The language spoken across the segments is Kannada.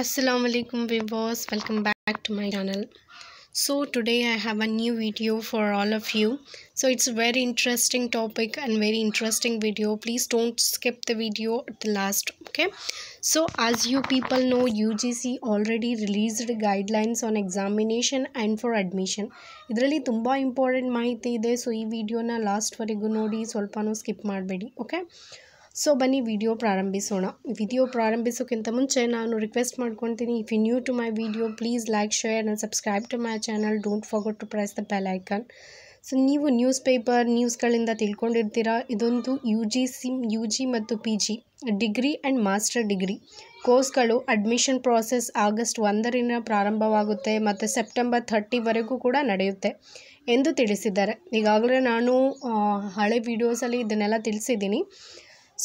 Assalamualaikum alaikum viewers welcome back to my channel so today i have a new video for all of you so it's a very interesting topic and very interesting video please don't skip the video at the last okay so as you people know ugc already released guidelines on examination and for admission ಇದರಲ್ಲಿ ತುಂಬ ಇಂಪಾರ್ಟೆಂಟ್ ಮಾಹಿತಿ ಇದೆ ಸೊ ಈ ವಿಡಿಯೋನ ಲಾಸ್ಟ್ವರೆಗೂ ನೋಡಿ solpano skip ಮಾಡಬೇಡಿ Okay. ಸೊ ಬನ್ನಿ ವಿಡಿಯೋ ಪ್ರಾರಂಭಿಸೋಣ ವಿಡಿಯೋ ಪ್ರಾರಂಭಿಸೋಕ್ಕಿಂತ ಮುಂಚೆ ನಾನು ರಿಕ್ವೆಸ್ಟ್ ಮಾಡ್ಕೊತೀನಿ if you new to my video please like share and subscribe to my channel don't forget to press the bell icon so ನೀವು ನ್ಯೂಸ್ ಪೇಪರ್ ನ್ಯೂಸ್ಗಳಿಂದ ತಿಳ್ಕೊಂಡಿರ್ತೀರ ಇದೊಂದು U G C U G ಮತ್ತು P G degree and master degree ಕೋರ್ಸ್ಗಳು ಅಡ್ಮಿಷನ್ ಪ್ರಾಸೆಸ್ ಆಗಸ್ಟ್ ಒಂದರಿಂದ ಪ್ರಾರಂಭವಾಗುತ್ತೆ ಮತ್ತು ಸೆಪ್ಟೆಂಬರ್ ಥರ್ಟಿವರೆಗೂ ಕೂಡ ನಡೆಯುತ್ತೆ ಎಂದು ತಿಳಿಸಿದ್ದಾರೆ ಈಗಾಗಲೇ ನಾನು ಹಳೆ ವಿಡಿಯೋಸಲ್ಲಿ ಇದನ್ನೆಲ್ಲ ತಿಳಿಸಿದ್ದೀನಿ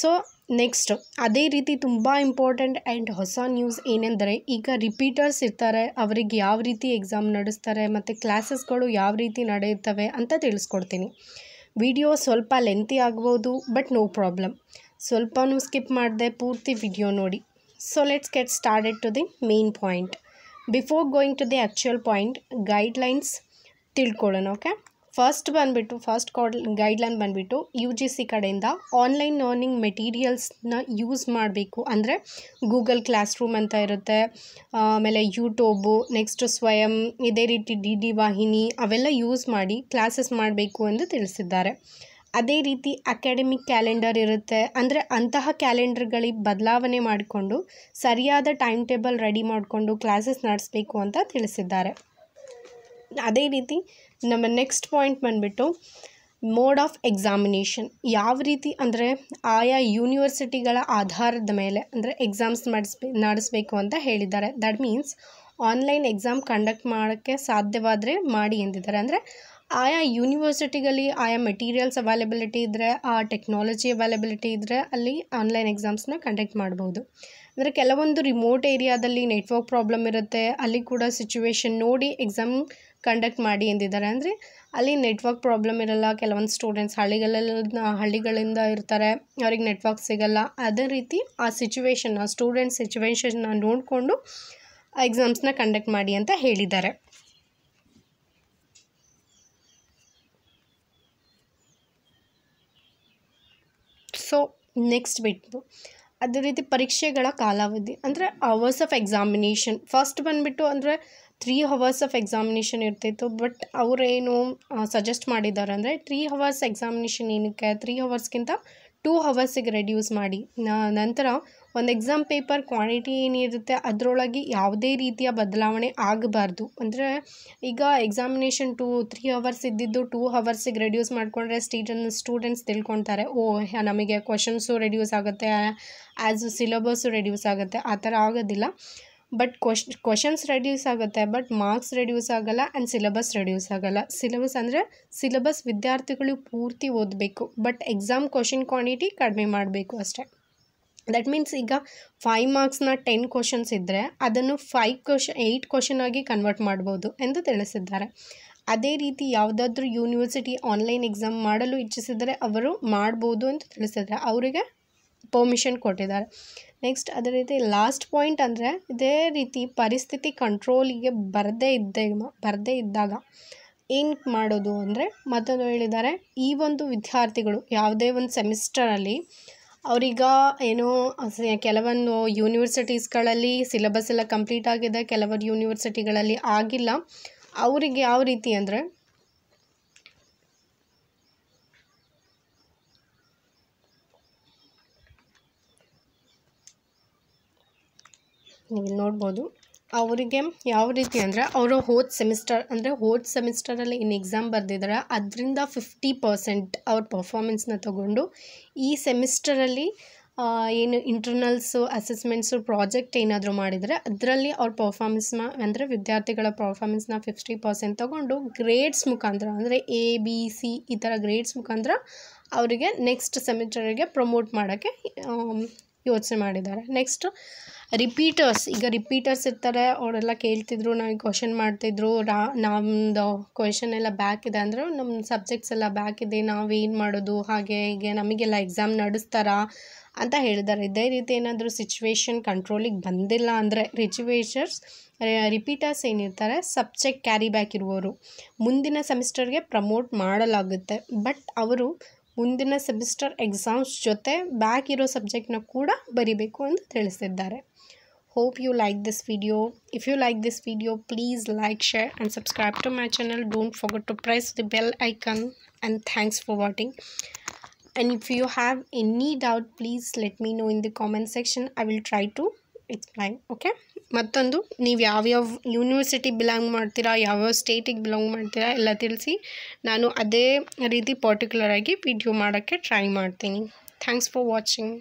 ಸೊ ನೆಕ್ಸ್ಟು ಅದೇ ರೀತಿ ತುಂಬ ಇಂಪಾರ್ಟೆಂಟ್ ಆ್ಯಂಡ್ ಹೊಸ ನ್ಯೂಸ್ ಏನೆಂದರೆ ಈಗ ರಿಪೀಟರ್ಸ್ ಇರ್ತಾರೆ ಅವರಿಗೆ ಯಾವ ರೀತಿ ಎಕ್ಸಾಮ್ ನಡೆಸ್ತಾರೆ ಮತ್ತು ಕ್ಲಾಸಸ್ಗಳು ಯಾವ ರೀತಿ ನಡೆಯುತ್ತವೆ ಅಂತ ತಿಳಿಸ್ಕೊಡ್ತೀನಿ ವಿಡಿಯೋ ಸ್ವಲ್ಪ ಲೆಂತಿ ಆಗ್ಬೋದು ಬಟ್ ನೋ ಪ್ರಾಬ್ಲಮ್ ಸ್ವಲ್ಪನೂ ಸ್ಕಿಪ್ ಮಾಡಿದೆ ಪೂರ್ತಿ ವಿಡಿಯೋ ನೋಡಿ so let's get started to the main point before going to the actual point guidelines ತಿಳ್ಕೊಳ್ಳೋಣ ಓಕೆ ಫಸ್ಟ್ ಬಂದುಬಿಟ್ಟು ಫಸ್ಟ್ ಕಾಡ್ ಗೈಡ್ಲೈನ್ ಬಂದುಬಿಟ್ಟು ಯು ಜಿ ಸಿ ಕಡೆಯಿಂದ ಆನ್ಲೈನ್ ಲರ್ನಿಂಗ್ ಮೆಟೀರಿಯಲ್ಸ್ನ ಯೂಸ್ ಮಾಡಬೇಕು ಅಂದರೆ ಗೂಗಲ್ ಕ್ಲಾಸ್ ರೂಮ್ ಅಂತ ಇರುತ್ತೆ ಆಮೇಲೆ ಯೂಟ್ಯೂಬು ನೆಕ್ಸ್ಟ್ ಸ್ವಯಂ ಇದೇ ರೀತಿ ಡಿ ಡಿ ವಾಹಿನಿ ಅವೆಲ್ಲ ಯೂಸ್ ಮಾಡಿ ಕ್ಲಾಸಸ್ ಮಾಡಬೇಕು ಎಂದು ತಿಳಿಸಿದ್ದಾರೆ ಅದೇ ರೀತಿ ಅಕಾಡೆಮಿಕ್ ಕ್ಯಾಲೆಂಡರ್ ಇರುತ್ತೆ ಅಂದರೆ ಅಂತಹ ಕ್ಯಾಲೆಂಡರ್ಗಳಿಗೆ ಬದಲಾವಣೆ ಮಾಡಿಕೊಂಡು ಸರಿಯಾದ ಟೈಮ್ ಟೇಬಲ್ ರೆಡಿ ಮಾಡಿಕೊಂಡು ಕ್ಲಾಸಸ್ ನಡೆಸಬೇಕು ಅಂತ ತಿಳಿಸಿದ್ದಾರೆ ಅದೇ ರೀತಿ ನಮ್ಮ ನೆಕ್ಸ್ಟ್ ಪಾಯಿಂಟ್ ಬಂದುಬಿಟ್ಟು ಮೋಡ್ ಆಫ್ ಎಕ್ಸಾಮಿನೇಷನ್ ಯಾವ ರೀತಿ ಅಂದರೆ ಆಯಾ ಯೂನಿವರ್ಸಿಟಿಗಳ ಆಧಾರದ ಮೇಲೆ ಅಂದರೆ ಎಕ್ಸಾಮ್ಸ್ ಮಾಡಿಸ್ಬೇ ನಡೆಸಬೇಕು ಅಂತ ಹೇಳಿದ್ದಾರೆ that means online exam conduct ಮಾಡೋಕ್ಕೆ ಸಾಧ್ಯವಾದರೆ ಮಾಡಿ ಎಂದಿದ್ದಾರೆ ಅಂದರೆ ಆಯಾ ಯೂನಿವರ್ಸಿಟಿಗಲ್ಲಿ ಆಯಾ ಮೆಟೀರಿಯಲ್ಸ್ ಅವೈಲೇಬಿಲಿಟಿ ಇದ್ದರೆ ಆ ಟೆಕ್ನಾಲಜಿ ಅವೈಲೇಬಿಲಿಟಿ ಇದ್ದರೆ ಅಲ್ಲಿ ಆನ್ಲೈನ್ ಎಕ್ಸಾಮ್ಸ್ನ ಕಂಡಕ್ಟ್ ಮಾಡ್ಬೋದು ಅಂದರೆ ಕೆಲವೊಂದು ರಿಮೋಟ್ ಏರಿಯಾದಲ್ಲಿ ನೆಟ್ವರ್ಕ್ ಪ್ರಾಬ್ಲಮ್ ಇರುತ್ತೆ ಅಲ್ಲಿ ಕೂಡ ಸಿಚುವೇಶನ್ ನೋಡಿ ಎಕ್ಸಾಮ್ ಕಂಡಕ್ಟ್ ಮಾಡಿ ಎಂದಿದ್ದಾರೆ ಅಂದರೆ ಅಲ್ಲಿ ನೆಟ್ವರ್ಕ್ ಪ್ರಾಬ್ಲಮ್ ಇರಲ್ಲ ಕೆಲವೊಂದು ಸ್ಟೂಡೆಂಟ್ಸ್ ಹಳ್ಳಿಗಳಲ್ಲ ಹಳ್ಳಿಗಳಿಂದ ಇರ್ತಾರೆ ಅವ್ರಿಗೆ ನೆಟ್ವರ್ಕ್ ಸಿಗಲ್ಲ ಅದೇ ರೀತಿ ಆ ಸಿಚುವೇಶನ್ನ ಸ್ಟೂಡೆಂಟ್ ಸಿಚುವೇಶನ್ನ ನೋಡಿಕೊಂಡು ಎಕ್ಸಾಮ್ಸ್ನ ಕಂಡಕ್ಟ್ ಮಾಡಿ ಅಂತ ಹೇಳಿದ್ದಾರೆ ಸೊ ನೆಕ್ಸ್ಟ್ ಬಿಟ್ಟು ಅದೇ ರೀತಿ ಪರೀಕ್ಷೆಗಳ ಕಾಲಾವಧಿ ಅಂದರೆ ಅವರ್ಸ್ ಆಫ್ ಎಕ್ಸಾಮಿನೇಷನ್ ಫಸ್ಟ್ ಬಂದುಬಿಟ್ಟು ಅಂದರೆ ತ್ರೀ ಹವರ್ಸ್ ಆಫ್ ಎಕ್ಸಾಮಿನೇಷನ್ ಇರ್ತಿತ್ತು ಬಟ್ ಅವರೇನು ಸಜೆಸ್ಟ್ ಮಾಡಿದ್ದಾರೆ ಅಂದರೆ ತ್ರೀ ಹವರ್ಸ್ ಎಕ್ಸಾಮಿನೇಷನ್ ಏನಕ್ಕೆ ತ್ರೀ ಹವರ್ಸ್ಗಿಂತ ಟೂ ಹವರ್ಸಿಗೆ ರೆಡ್ಯೂಸ್ ಮಾಡಿ ನಂತರ ಒಂದು ಎಕ್ಸಾಮ್ ಪೇಪರ್ ಕ್ವಾಂಟಿಟಿ ಏನಿರುತ್ತೆ ಅದರೊಳಗೆ ಯಾವುದೇ ರೀತಿಯ ಬದಲಾವಣೆ ಆಗಬಾರ್ದು ಅಂದರೆ ಈಗ ಎಕ್ಸಾಮಿನೇಷನ್ ಟೂ ತ್ರೀ ಹವರ್ಸ್ ಇದ್ದಿದ್ದು ಟೂ ಹವರ್ಸಿಗೆ ರೆಡ್ಯೂಸ್ ಮಾಡಿಕೊಂಡ್ರೆ ಸ್ಟೀಟನ್ ಸ್ಟೂಡೆಂಟ್ಸ್ ತಿಳ್ಕೊತಾರೆ ಓ ನಮಗೆ ಕ್ವಶನ್ಸು ರೆಡ್ಯೂಸ್ ಆಗುತ್ತೆ ಆ್ಯಸ್ ಸಿಲೆಬಸ್ಸು ರೆಡ್ಯೂಸ್ ಆಗುತ್ತೆ ಆ ಥರ ಆಗೋದಿಲ್ಲ ಬಟ್ ಕ್ವಶ್ ಕ್ವಶನ್ಸ್ ರೆಡ್ಯೂಸ್ ಆಗುತ್ತೆ ಬಟ್ ಮಾರ್ಕ್ಸ್ ರೆಡ್ಯೂಸ್ ಆಗೋಲ್ಲ ಆ್ಯಂಡ್ ಸಿಲೆಬಸ್ ರೆಡ್ಯೂಸ್ ಆಗೋಲ್ಲ ಸಿಲೆಬಸ್ ಅಂದರೆ ಸಿಲೆಬಸ್ ವಿದ್ಯಾರ್ಥಿಗಳು ಪೂರ್ತಿ ಓದಬೇಕು ಬಟ್ ಎಕ್ಸಾಮ್ ಕ್ವಶನ್ ಕ್ವಾಂಟಿಟಿ ಕಡಿಮೆ ಮಾಡಬೇಕು ಅಷ್ಟೇ ದಟ್ ಮೀನ್ಸ್ ಈಗ ಫೈವ್ ಮಾರ್ಕ್ಸ್ನ ಟೆನ್ ಕ್ವಶನ್ಸ್ ಇದ್ದರೆ ಅದನ್ನು ಫೈವ್ ಕ್ವಶ ಏಯ್ಟ್ ಕ್ವಶನ್ ಆಗಿ ಕನ್ವರ್ಟ್ ಮಾಡ್ಬೋದು ಎಂದು ತಿಳಿಸಿದ್ದಾರೆ ಅದೇ ರೀತಿ ಯಾವುದಾದ್ರೂ ಯೂನಿವರ್ಸಿಟಿ ಆನ್ಲೈನ್ ಎಕ್ಸಾಮ್ ಮಾಡಲು ಇಚ್ಛಿಸಿದರೆ ಅವರು ಮಾಡ್ಬೋದು ಅಂತ ತಿಳಿಸಿದ್ದಾರೆ ಅವರಿಗೆ ಪರ್ಮಿಷನ್ ಕೊಟ್ಟಿದ್ದಾರೆ ನೆಕ್ಸ್ಟ್ ಅದೇ ರೀತಿ ಲಾಸ್ಟ್ ಪಾಯಿಂಟ್ ಅಂದರೆ ಇದೇ ರೀತಿ ಪರಿಸ್ಥಿತಿ ಕಂಟ್ರೋಲಿಗೆ ಬರದೇ ಇದ್ದಾಗ ಬರದೇ ಇದ್ದಾಗ ಏನು ಮಾಡೋದು ಅಂದರೆ ಮತ್ತೊಂದು ಹೇಳಿದ್ದಾರೆ ಈ ಒಂದು ವಿದ್ಯಾರ್ಥಿಗಳು ಯಾವುದೇ ಒಂದು ಸೆಮಿಸ್ಟರಲ್ಲಿ ಅವರೀಗ ಏನೋ ಕೆಲವೊಂದು ಯೂನಿವರ್ಸಿಟೀಸ್ಗಳಲ್ಲಿ ಸಿಲೆಬಸ್ ಎಲ್ಲ ಕಂಪ್ಲೀಟ್ ಆಗಿದೆ ಕೆಲವರು ಯೂನಿವರ್ಸಿಟಿಗಳಲ್ಲಿ ಆಗಿಲ್ಲ ಅವ್ರಿಗೆ ಯಾವ ರೀತಿ ಅಂದರೆ ನೀವು ನೋಡ್ಬೋದು ಅವರಿಗೆ ಯಾವ ರೀತಿ ಅಂದರೆ ಅವರು ಹೋದ ಸೆಮಿಸ್ಟರ್ ಅಂದರೆ ಹೋದ ಸೆಮಿಸ್ಟರಲ್ಲಿ ಇನ್ನು ಎಕ್ಸಾಮ್ ಬರೆದಿದ್ದಾರೆ ಅದರಿಂದ ಫಿಫ್ಟಿ ಪರ್ಸೆಂಟ್ ಅವ್ರ ಪರ್ಫಾರ್ಮೆನ್ಸ್ನ ತಗೊಂಡು ಈ ಸೆಮಿಸ್ಟರಲ್ಲಿ ಏನು ಇಂಟರ್ನಲ್ಸು ಅಸೆಸ್ಮೆಂಟ್ಸು ಪ್ರಾಜೆಕ್ಟ್ ಏನಾದರೂ ಮಾಡಿದರೆ ಅದರಲ್ಲಿ ಅವ್ರ ಪರ್ಫಾರ್ಮೆನ್ಸ್ನ ಅಂದರೆ ವಿದ್ಯಾರ್ಥಿಗಳ ಪರ್ಫಾರ್ಮೆನ್ಸ್ನ ಫಿಫ್ಟಿ ಪರ್ಸೆಂಟ್ ತೊಗೊಂಡು ಗ್ರೇಡ್ಸ್ ಮುಖಾಂತರ ಅಂದರೆ ಎ ಬಿ ಸಿ ಈ ಥರ ಗ್ರೇಡ್ಸ್ ಮುಖಾಂತರ ಅವರಿಗೆ ನೆಕ್ಸ್ಟ್ ಸೆಮಿಸ್ಟರಿಗೆ ಪ್ರಮೋಟ್ ಮಾಡೋಕ್ಕೆ ಯೋಚನೆ ಮಾಡಿದ್ದಾರೆ ನೆಕ್ಸ್ಟ್ ರಿಪೀಟರ್ಸ್ ಈಗ ರಿಪೀಟರ್ಸ್ ಇರ್ತಾರೆ ಅವರೆಲ್ಲ ಕೇಳ್ತಿದ್ರು ನಮಗೆ ಕ್ವಶನ್ ಮಾಡ್ತಿದ್ರು ರಾ ನಮ್ಮದು ಕ್ವಶನ್ ಎಲ್ಲ ಬ್ಯಾಕ್ ಇದೆ ಅಂದರೆ ನಮ್ಮ ಸಬ್ಜೆಕ್ಟ್ಸ್ ಎಲ್ಲ ಬ್ಯಾಕ್ ಇದೆ ನಾವು ಏನು ಮಾಡೋದು ಹಾಗೆ ಹೀಗೆ ನಮಗೆಲ್ಲ ಎಕ್ಸಾಮ್ ನಡೆಸ್ತಾರಾ ಅಂತ ಹೇಳಿದ್ದಾರೆ ಇದೇ ರೀತಿ ಏನಾದರೂ ಸಿಚುವೇಶನ್ ಕಂಟ್ರೋಲಿಗೆ ಬಂದಿಲ್ಲ ಅಂದರೆ ರಿಚುವೇಶರ್ಸ್ ರಿಪೀಟರ್ಸ್ ಏನಿರ್ತಾರೆ ಸಬ್ಜೆಕ್ಟ್ ಕ್ಯಾರಿ ಬ್ಯಾಕ್ ಇರುವವರು ಮುಂದಿನ ಸೆಮಿಸ್ಟರ್ಗೆ ಪ್ರಮೋಟ್ ಮಾಡಲಾಗುತ್ತೆ ಬಟ್ ಅವರು ಮುಂದಿನ ಸೆಮಿಸ್ಟರ್ ಎಕ್ಸಾಮ್ಸ್ ಜೊತೆ ಬ್ಯಾಕ್ ಇರೋ ಸಬ್ಜೆಕ್ಟ್ನ ಕೂಡ ಬರಿಬೇಕು ಅಂತ ತಿಳಿಸಿದ್ದಾರೆ hope you like this video if you like this video please like share and subscribe to my channel don't forget to press the bell icon and thanks for watching and if you have any doubt please let me know in the comment section i will try to explain okay ಮತ್ತೊಂದು ನೀವು ಯಾವ್ಯಾವ ಯೂನಿವರ್ಸಿಟಿ ಬಿಲಾಂಗ್ ಮಾಡ್ತೀರಾ ಯಾವ್ಯಾವ ಸ್ಟೇಟಿಗೆ ಬಿಲಾಂಗ್ ಮಾಡ್ತೀರಾ ಎಲ್ಲ ತಿಳಿಸಿ ನಾನು ಅದೇ ರೀತಿ ಪರ್ಟಿಕ್ಯುಲರಾಗಿ ವಿಡಿಯೋ ಮಾಡೋಕ್ಕೆ ಟ್ರೈ ಮಾಡ್ತೀನಿ ಥ್ಯಾಂಕ್ಸ್ ಫಾರ್ ವಾಚಿಂಗ್